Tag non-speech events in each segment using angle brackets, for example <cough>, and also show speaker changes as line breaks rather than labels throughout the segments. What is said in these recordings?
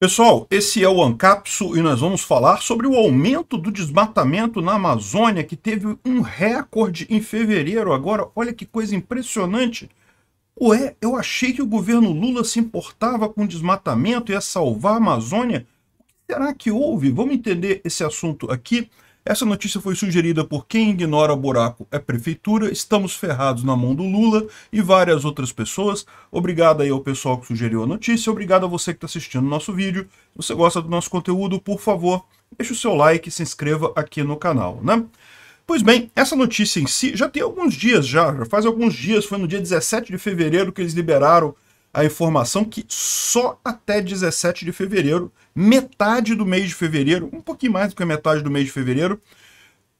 Pessoal, esse é o Ancapso e nós vamos falar sobre o aumento do desmatamento na Amazônia, que teve um recorde em fevereiro agora. Olha que coisa impressionante. Ué, eu achei que o governo Lula se importava com desmatamento e ia salvar a Amazônia. O que será que houve? Vamos entender esse assunto aqui. Essa notícia foi sugerida por Quem Ignora o Buraco é Prefeitura, Estamos Ferrados na Mão do Lula e várias outras pessoas. Obrigado aí ao pessoal que sugeriu a notícia, obrigado a você que está assistindo o nosso vídeo. Se você gosta do nosso conteúdo, por favor, deixe o seu like e se inscreva aqui no canal, né? Pois bem, essa notícia em si já tem alguns dias já, já faz alguns dias, foi no dia 17 de fevereiro que eles liberaram a informação que só até 17 de fevereiro, metade do mês de fevereiro, um pouquinho mais do que a metade do mês de fevereiro,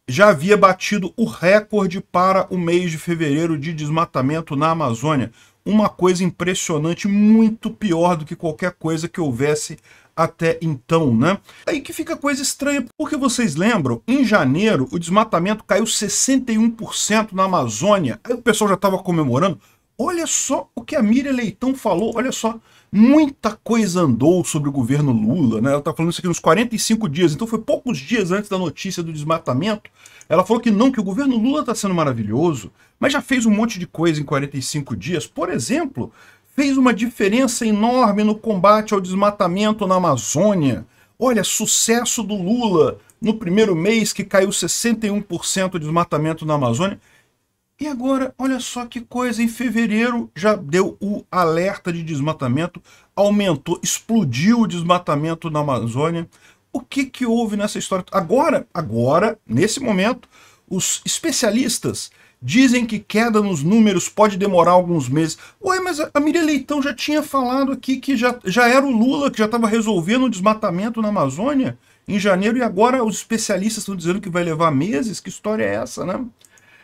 já havia batido o recorde para o mês de fevereiro de desmatamento na Amazônia. Uma coisa impressionante, muito pior do que qualquer coisa que houvesse até então, né? Aí que fica coisa estranha, porque vocês lembram, em janeiro o desmatamento caiu 61% na Amazônia. Aí o pessoal já estava comemorando. Olha só o que a Miriam Leitão falou, olha só. Muita coisa andou sobre o governo Lula, né? Ela tá falando isso aqui nos 45 dias, então foi poucos dias antes da notícia do desmatamento. Ela falou que não, que o governo Lula tá sendo maravilhoso, mas já fez um monte de coisa em 45 dias. Por exemplo, fez uma diferença enorme no combate ao desmatamento na Amazônia. Olha, sucesso do Lula no primeiro mês que caiu 61% o desmatamento na Amazônia. E agora, olha só que coisa, em fevereiro já deu o alerta de desmatamento, aumentou, explodiu o desmatamento na Amazônia. O que, que houve nessa história? Agora, agora, nesse momento, os especialistas dizem que queda nos números pode demorar alguns meses. Ué, mas a Miriam Leitão já tinha falado aqui que já, já era o Lula que já estava resolvendo o desmatamento na Amazônia em janeiro e agora os especialistas estão dizendo que vai levar meses? Que história é essa, né?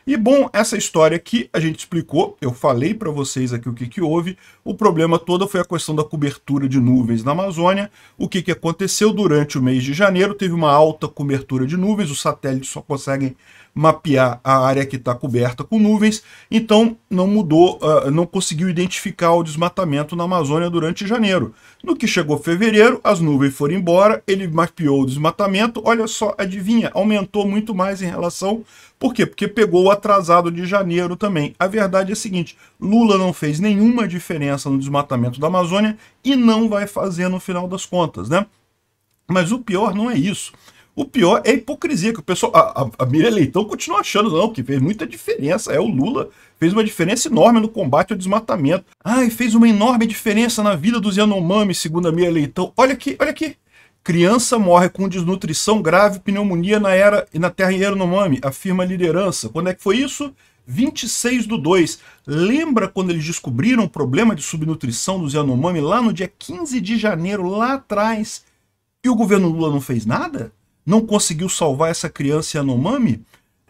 E bom, essa história aqui a gente explicou, eu falei para vocês aqui o que, que houve, o problema todo foi a questão da cobertura de nuvens na Amazônia, o que, que aconteceu durante o mês de janeiro, teve uma alta cobertura de nuvens, os satélites só conseguem mapear a área que está coberta com nuvens, então não mudou, uh, não conseguiu identificar o desmatamento na Amazônia durante janeiro. No que chegou fevereiro, as nuvens foram embora, ele mapeou o desmatamento, olha só, adivinha, aumentou muito mais em relação por quê? Porque pegou o atrasado de janeiro também. A verdade é a seguinte, Lula não fez nenhuma diferença no desmatamento da Amazônia e não vai fazer no final das contas, né? Mas o pior não é isso. O pior é a hipocrisia, que o pessoal. A, a, a Miriam Leitão continua achando, não, que fez muita diferença. É o Lula. Fez uma diferença enorme no combate ao desmatamento. Ai, fez uma enorme diferença na vida dos Yanomami, segundo a Miriam Leitão. Olha aqui, olha aqui. Criança morre com desnutrição grave, pneumonia na era e na terra Yanomami, afirma a liderança. Quando é que foi isso? 26 do 2. Lembra quando eles descobriram o problema de subnutrição dos Yanomami lá no dia 15 de janeiro, lá atrás? E o governo Lula não fez nada? não conseguiu salvar essa criança Yanomami,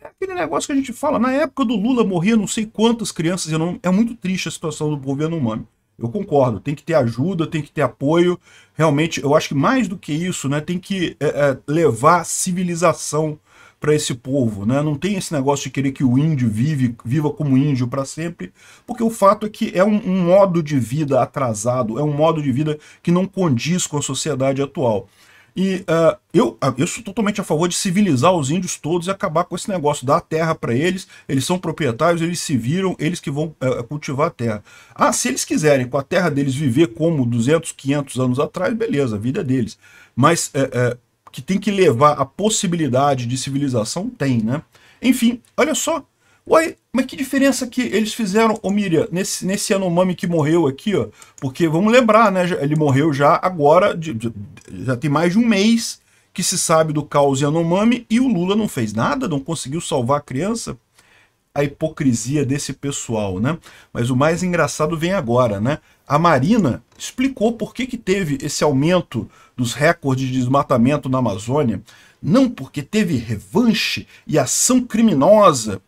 é aquele negócio que a gente fala. Na época do Lula morria não sei quantas crianças Yanomami. É muito triste a situação do povo Yanomami. Eu concordo, tem que ter ajuda, tem que ter apoio. Realmente, eu acho que mais do que isso, né, tem que é, é, levar civilização para esse povo. Né? Não tem esse negócio de querer que o índio vive, viva como índio para sempre, porque o fato é que é um, um modo de vida atrasado, é um modo de vida que não condiz com a sociedade atual. E uh, eu, ah, eu sou totalmente a favor de civilizar os índios todos e acabar com esse negócio, dar terra para eles, eles são proprietários, eles se viram, eles que vão uh, cultivar a terra. Ah, se eles quiserem com a terra deles viver como 200, 500 anos atrás, beleza, a vida é deles. Mas uh, que tem que levar a possibilidade de civilização, tem, né? Enfim, olha só Uai, mas que diferença que eles fizeram, ô Miriam, nesse, nesse Yanomami que morreu aqui, ó, porque vamos lembrar, né, ele morreu já agora, de, de, já tem mais de um mês que se sabe do caos Yanomami e o Lula não fez nada, não conseguiu salvar a criança. A hipocrisia desse pessoal, né? Mas o mais engraçado vem agora, né? A Marina explicou por que, que teve esse aumento dos recordes de desmatamento na Amazônia. Não porque teve revanche e ação criminosa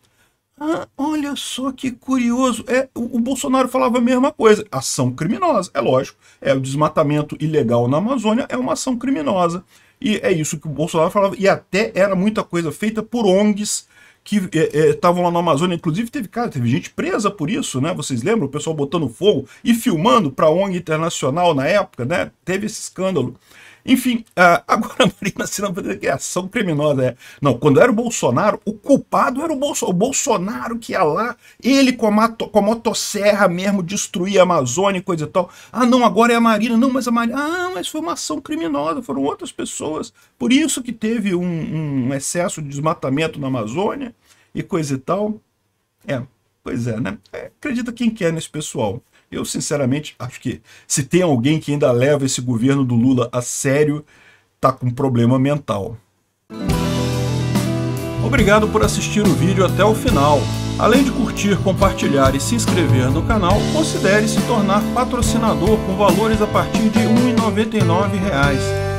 ah, olha só que curioso. É, o, o, Bolsonaro falava a mesma coisa. Ação criminosa, é lógico. É o desmatamento ilegal na Amazônia é uma ação criminosa. E é isso que o Bolsonaro falava. E até era muita coisa feita por ONGs que estavam é, é, lá na Amazônia. Inclusive, teve, cara, teve gente presa por isso, né? Vocês lembram? O pessoal botando fogo e filmando para a ONG internacional na época, né? Teve esse escândalo. Enfim, uh, <laughs> agora a Marina Sena que é ação criminosa. É. Não, quando era o Bolsonaro, o culpado era o, Bolso o Bolsonaro que ia lá, ele com a, mato com a motosserra mesmo, destruir a Amazônia e coisa e tal. Ah, não, agora é a Marina. Não, mas a Marina... Ah, mas foi uma ação criminosa, foram outras pessoas. Por isso que teve um, um excesso de desmatamento na Amazônia e coisa e tal. É, pois é, né? É, acredita quem quer nesse pessoal. Eu, sinceramente, acho que se tem alguém que ainda leva esse governo do Lula a sério, tá com problema mental. Obrigado por assistir o vídeo até o final. Além de curtir, compartilhar e se inscrever no canal, considere se tornar patrocinador com valores a partir de R$ 1,99